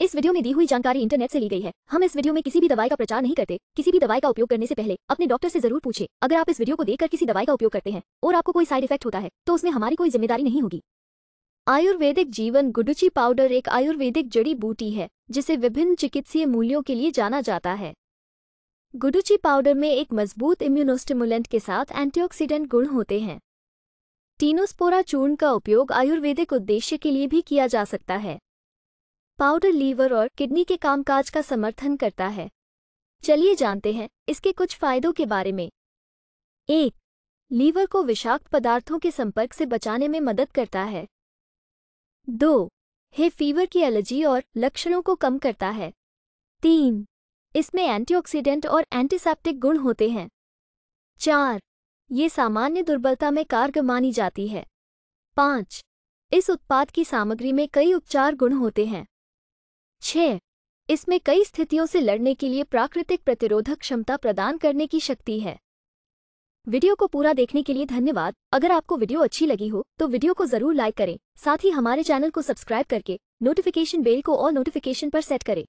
इस वीडियो में दी हुई जानकारी इंटरनेट से ली गई है हम इस वीडियो में किसी भी दवाई का प्रचार नहीं करते किसी भी दवाई का उपयोग करने से पहले अपने डॉक्टर से जरूर पूछे अगर आप इस वीडियो को देखकर किसी दवाई का उपयोग करते हैं और आपको कोई साइड इफेक्ट होता है तो उसमें हमारी कोई जिम्मेदारी नहीं होगी आयुर्वेदिक जीवन गुडुची पाउडर एक आयुर्वेदिक जड़ी बूटी है जिसे विभिन्न चिकित्सीय मूल्यों के लिए जाना जाता है गुडुची पाउडर में एक मजबूत इम्यूनोस्टिमुलेंट के साथ एंटीऑक्सीडेंट गुण होते हैं टीनोस्पोरा चूर्ण का उपयोग आयुर्वेदिक उद्देश्य के लिए भी किया जा सकता है पाउडर लीवर और किडनी के कामकाज का समर्थन करता है चलिए जानते हैं इसके कुछ फायदों के बारे में एक लीवर को विषाक्त पदार्थों के संपर्क से बचाने में मदद करता है दो हे फीवर की एलर्जी और लक्षणों को कम करता है तीन इसमें एंटीऑक्सीडेंट और एंटीसेप्टिक गुण होते हैं चार ये सामान्य दुर्बलता में कारगर मानी जाती है पाँच इस उत्पाद की सामग्री में कई उपचार गुण होते हैं छः इसमें कई स्थितियों से लड़ने के लिए प्राकृतिक प्रतिरोधक क्षमता प्रदान करने की शक्ति है वीडियो को पूरा देखने के लिए धन्यवाद अगर आपको वीडियो अच्छी लगी हो तो वीडियो को जरूर लाइक करें साथ ही हमारे चैनल को सब्सक्राइब करके नोटिफिकेशन बेल को और नोटिफिकेशन पर सेट करें